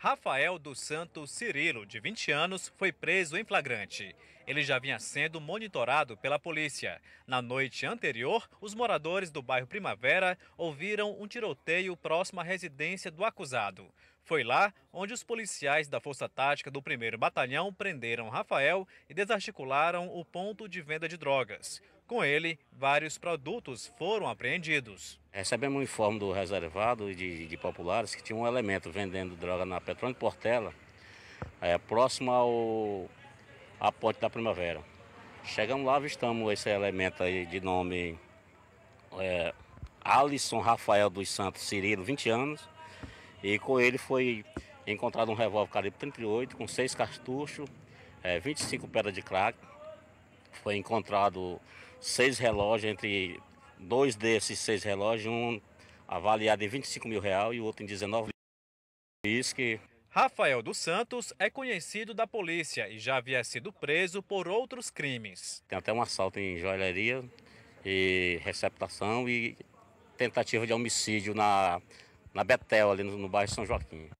Rafael dos Santos Cirilo, de 20 anos, foi preso em flagrante. Ele já vinha sendo monitorado pela polícia. Na noite anterior, os moradores do bairro Primavera ouviram um tiroteio próximo à residência do acusado. Foi lá onde os policiais da Força Tática do 1 Batalhão prenderam Rafael e desarticularam o ponto de venda de drogas. Com ele, vários produtos foram apreendidos. Recebemos um informe do reservado de, de populares que tinha um elemento vendendo droga na Petrônio Portela, é, próximo ao a Ponte da Primavera. Chegamos lá, avistamos esse elemento aí de nome é, Alisson Rafael dos Santos Cirilo, 20 anos, e com ele foi encontrado um revólver calibre 38 com seis cartuchos, é, 25 pedras de crack. Foi encontrado seis relógios, entre dois desses seis relógios, um avaliado em 25 mil reais e o outro em 19 mil. Rafael dos Santos é conhecido da polícia e já havia sido preso por outros crimes. Tem até um assalto em joalheria e receptação e tentativa de homicídio na na Betel, ali no, no bairro São Joaquim.